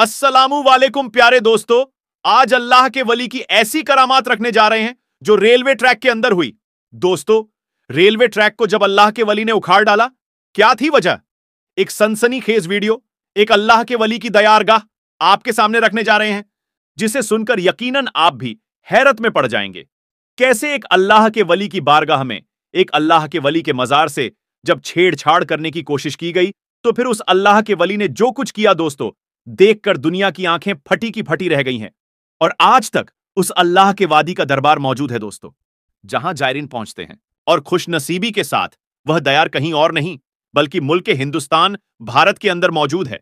असलाम वालेकुम प्यारे दोस्तों आज अल्लाह के वली की ऐसी करामात रखने जा रहे हैं जो रेलवे ट्रैक के अंदर हुई दोस्तों रेलवे ट्रैक को जब अल्लाह के वली ने उखाड़ डाला क्या थी वजह एक सनसनी खेज वीडियो एक अल्लाह के वली की दयारगाह आपके सामने रखने जा रहे हैं जिसे सुनकर यकीनन आप भी हैरत में पड़ जाएंगे कैसे एक अल्लाह के वली की बारगाह में एक अल्लाह के वली के मजार से जब छेड़छाड़ करने की कोशिश की गई तो फिर उस अल्लाह के वली ने जो कुछ किया दोस्तों देखकर दुनिया की आंखें फटी की फटी रह गई हैं और आज तक उस अल्लाह के वादी का दरबार मौजूद है दोस्तों जहां जायरीन पहुंचते हैं और खुशनसीबी के साथ वह दयार कहीं और नहीं बल्कि मुल्क हिंदुस्तान भारत के अंदर मौजूद है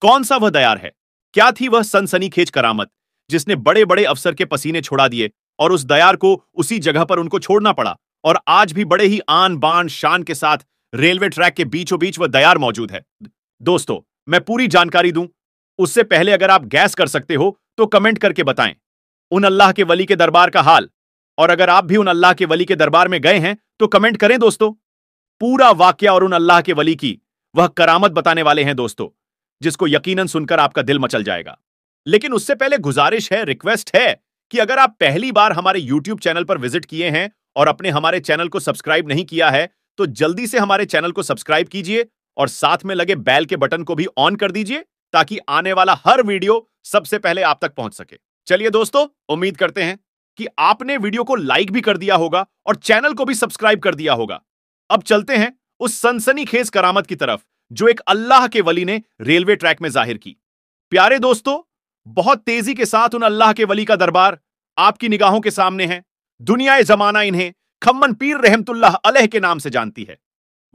कौन सा वह दयार है क्या थी वह सनसनी खेच करामत जिसने बड़े बड़े अफसर के पसीने छोड़ा दिए और उस दयार को उसी जगह पर उनको छोड़ना पड़ा और आज भी बड़े ही आन बान शान के साथ रेलवे ट्रैक के बीचों बीच वह दयार मौजूद है दोस्तों मैं पूरी जानकारी दूं उससे पहले अगर आप गैस कर सकते हो तो कमेंट करके बताएं उन अल्लाह के वली के दरबार का हाल और अगर आप भी उन अल्लाह के वली के दरबार में गए हैं तो कमेंट करें दोस्तों पूरा वाक्य और उन अल्लाह के वली की वह करामत बताने वाले हैं दोस्तों जिसको यकीनन सुनकर आपका दिल मचल जाएगा लेकिन उससे पहले गुजारिश है रिक्वेस्ट है कि अगर आप पहली बार हमारे YouTube चैनल पर विजिट किए हैं और अपने हमारे चैनल को सब्सक्राइब नहीं किया है तो जल्दी से हमारे चैनल को सब्सक्राइब कीजिए और साथ में लगे बैल के बटन को भी ऑन कर दीजिए ताकि आने वाला हर वीडियो सबसे पहले आप तक पहुंच सके चलिए दोस्तों उम्मीद करते हैं कि आपने वीडियो को लाइक भी कर दिया होगा और चैनल को भी सब्सक्राइब कर दिया होगा अब चलते हैं उस सनसनीखेज करामत की तरफ जो एक अल्लाह के वली ने रेलवे ट्रैक में जाहिर की प्यारे दोस्तों बहुत तेजी के साथ उन अल्लाह के वली का दरबार आपकी निगाहों के सामने है दुनिया जमाना इन्हें खम्मन पीर रहमतुल्लाह अलह के नाम से जानती है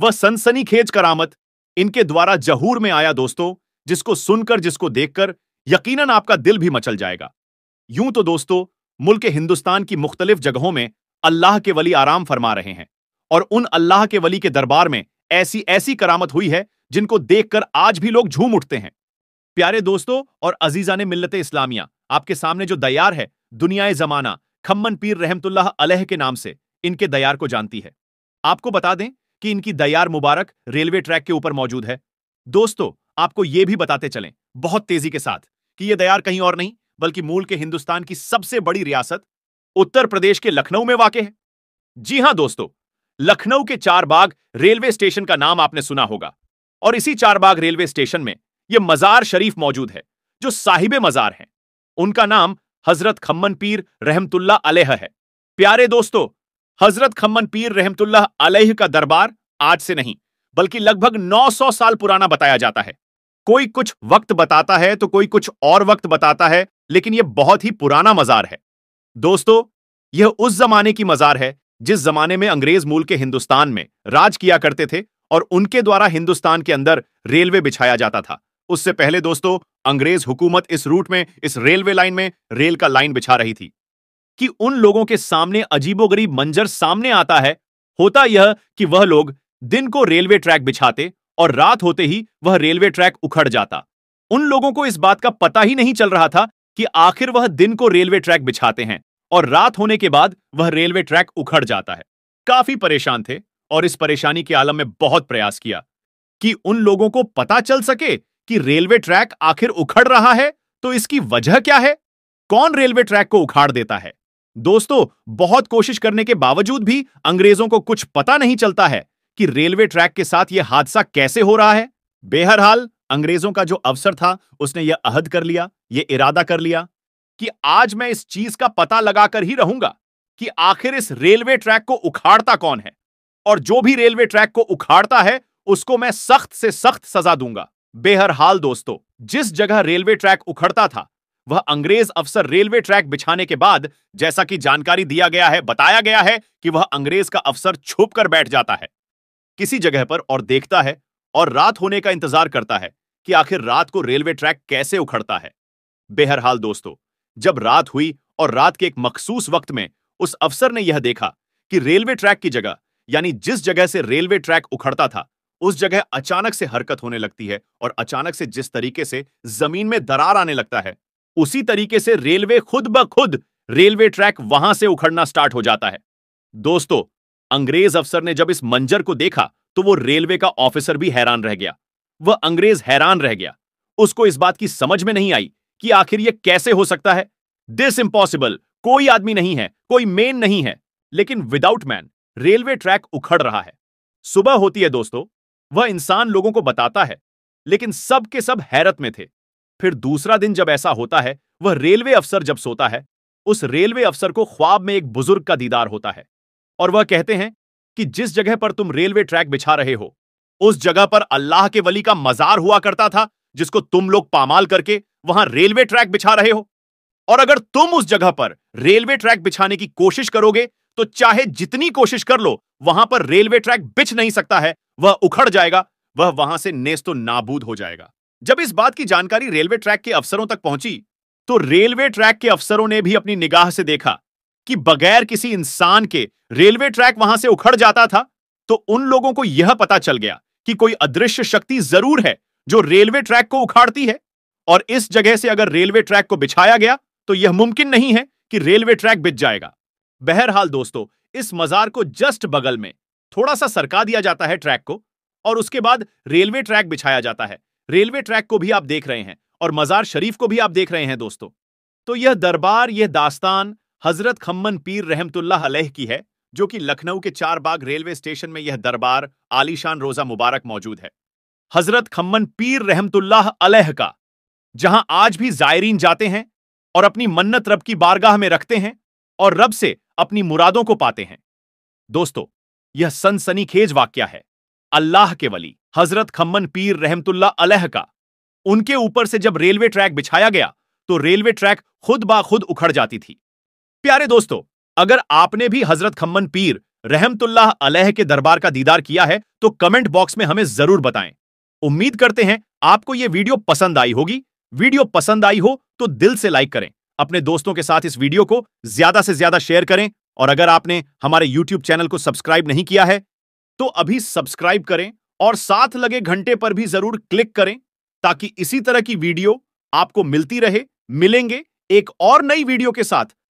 वह सनसनीखेज करामत इनके द्वारा जहूर में आया दोस्तों जिसको सुनकर जिसको देखकर यकीनन आपका दिल भी मचल जाएगा यूं तो दोस्तों मुल्क हिंदुस्तान की मुख्तलिफ जगहों में अल्लाह के वली आराम फरमा रहे हैं और उन अल्लाह के वली के दरबार में ऐसी ऐसी करामत हुई है जिनको देखकर आज भी लोग झूम उठते हैं प्यारे दोस्तों और अजीजा ने मिलत इस्लामिया आपके सामने जो दयार है दुनिया जमाना खम्मन पीर रहमतुल्लाह अलह के नाम से इनके दयार को जानती है आपको बता दें कि इनकी दयार मुबारक रेलवे ट्रैक के ऊपर मौजूद है दोस्तों आपको यह भी बताते चलें बहुत तेजी के साथ कि यह दयार कहीं और नहीं बल्कि मूल के हिंदुस्तान की सबसे बड़ी रियासत उत्तर प्रदेश के लखनऊ में वाकई है जी हां दोस्तों लखनऊ के चारबाग रेलवे स्टेशन का नाम आपने सुना होगा और इसी चारबाग रेलवे स्टेशन में यह मजार शरीफ मौजूद है जो साहिब मजार हैं उनका नाम हजरत खम्मन पीर रहमतुल्ला अलेह है प्यारे दोस्तों हजरत खम्मन पीर रहमतुल्ला अलेह का दरबार आज से नहीं बल्कि लगभग 900 साल पुराना बताया जाता है कोई कुछ वक्त बताता है तो कोई कुछ और वक्त बताता है लेकिन यह बहुत ही पुराना मजार है दोस्तों यह उस जमाने की मजार है जिस जमाने में अंग्रेज मूल के हिंदुस्तान में राज किया करते थे और उनके द्वारा हिंदुस्तान के अंदर रेलवे बिछाया जाता था उससे पहले दोस्तों अंग्रेज हुकूमत इस रूट में इस रेलवे लाइन में रेल का लाइन बिछा रही थी कि उन लोगों के सामने अजीबोगरीब मंजर सामने आता है होता यह कि वह लोग दिन को रेलवे ट्रैक बिछाते और रात होते ही वह रेलवे ट्रैक उखड़ जाता उन लोगों को इस बात का पता ही नहीं चल रहा था कि आखिर वह दिन को रेलवे ट्रैक बिछाते हैं और रात होने के बाद वह रेलवे ट्रैक उखड़ जाता है काफी परेशान थे और इस परेशानी के आलम में बहुत प्रयास किया कि उन लोगों को पता चल सके कि रेलवे ट्रैक आखिर उखड़ रहा है तो इसकी वजह क्या है कौन रेलवे ट्रैक को उखाड़ देता है दोस्तों बहुत कोशिश करने के बावजूद भी अंग्रेजों को कुछ पता नहीं चलता है कि रेलवे ट्रैक के साथ यह हादसा कैसे हो रहा है बेहरहाल अंग्रेजों का जो अवसर था उसने यह अहद कर लिया यह इरादा कर लिया कि आज मैं इस चीज का पता लगाकर ही रहूंगा कि आखिर इस रेलवे ट्रैक को उखाड़ता कौन है और जो भी रेलवे ट्रैक को उखाड़ता है उसको मैं सख्त से सख्त सजा दूंगा बेहरहाल दोस्तों जिस जगह रेलवे ट्रैक उखड़ता था वह अंग्रेज अफसर रेलवे ट्रैक बिछाने के बाद जैसा कि जानकारी दिया गया है बताया गया है कि वह अंग्रेज का अफसर छुप कर बैठ जाता है किसी जगह पर और देखता है और रात होने का इंतजार करता है कि आखिर रात को रेलवे ट्रैक कैसे उखड़ता है बेहरहाल दोस्तों जब रात हुई और रात के एक मखसूस वक्त में उस अफसर ने यह देखा कि रेलवे ट्रैक की जगह यानी जिस जगह से रेलवे ट्रैक उखड़ता था उस जगह अचानक से हरकत होने लगती है और अचानक से जिस तरीके से जमीन में दरार आने लगता है उसी तरीके से रेलवे खुद ब खुद रेलवे ट्रैक वहां से उखड़ना स्टार्ट हो जाता है दोस्तों अंग्रेज अफसर ने जब इस मंजर को देखा तो वो रेलवे का ऑफिसर भी हैरान रह गया वह अंग्रेज हैरान रह गया उसको इस बात की समझ में नहीं आई कि आखिर यह कैसे हो सकता है दिस इंपॉसिबल कोई आदमी नहीं है कोई मेन नहीं है लेकिन विदाउट मैन रेलवे ट्रैक उखड़ रहा है सुबह होती है दोस्तों वह इंसान लोगों को बताता है लेकिन सब के सब हैरत में थे फिर दूसरा दिन जब ऐसा होता है वह रेलवे अफसर जब सोता है उस रेलवे अफसर को ख्वाब में एक बुजुर्ग का दीदार होता है और वह कहते हैं कि जिस जगह पर तुम रेलवे ट्रैक बिछा रहे हो उस जगह पर अल्लाह के वली का मजार हुआ करता था जिसको तुम लोग पामाल करके वहां रेलवे ट्रैक बिछा रहे हो और अगर तुम उस जगह पर रेलवे ट्रैक बिछाने की कोशिश करोगे तो चाहे जितनी कोशिश कर लो वहां पर रेलवे ट्रैक बिछ नहीं सकता है वह उखड़ जाएगा वह वहां से नेस्तो नाबूद हो जाएगा जब इस बात की जानकारी रेलवे ट्रैक के अफसरों तक पहुंची तो रेलवे ट्रैक के अफसरों ने भी अपनी निगाह से देखा कि बगैर किसी इंसान के रेलवे ट्रैक वहां से उखड़ जाता था तो उन लोगों को यह पता चल गया कि कोई अदृश्य शक्ति जरूर है जो रेलवे ट्रैक को उखाड़ती है और इस जगह से अगर रेलवे ट्रैक को बिछाया गया तो यह मुमकिन नहीं है कि रेलवे ट्रैक बिछ जाएगा बहरहाल दोस्तों इस मजार को जस्ट बगल में थोड़ा सा सरका दिया जाता है ट्रैक को और उसके बाद रेलवे ट्रैक बिछाया जाता है रेलवे ट्रैक को भी आप देख रहे हैं और मजार शरीफ को भी आप देख रहे हैं दोस्तों तो यह दरबार यह दास्तान हजरत खम्मन पीर रहमतुल्लाह अलह की है जो कि लखनऊ के चार बाग रेलवे स्टेशन में यह दरबार आलीशान रोजा मुबारक मौजूद है हजरत खम्मन पीर रहमतुल्लाह अलह का जहां आज भी जायरीन जाते हैं और अपनी मन्नत रब की बारगाह में रखते हैं और रब से अपनी मुरादों को पाते हैं दोस्तों यह सनसनीखेज वाक्य है अल्लाह के वली हजरत खम्मन पीर रहमतुल्ला अलह का उनके ऊपर से जब रेलवे ट्रैक बिछाया गया तो रेलवे ट्रैक खुद बा खुद उखड़ जाती थी प्यारे दोस्तों अगर आपने भी हजरत खम्मन पीर रहमतुल्लाह अलह के दरबार का दीदार किया है तो कमेंट बॉक्स में हमें जरूर बताएं उम्मीद करते हैं आपको यह वीडियो पसंद आई होगी वीडियो पसंद आई हो तो दिल से लाइक करें अपने दोस्तों के साथ इस वीडियो को ज्यादा से ज्यादा शेयर करें और अगर आपने हमारे यूट्यूब चैनल को सब्सक्राइब नहीं किया है तो अभी सब्सक्राइब करें और साथ लगे घंटे पर भी जरूर क्लिक करें ताकि इसी तरह की वीडियो आपको मिलती रहे मिलेंगे एक और नई वीडियो के साथ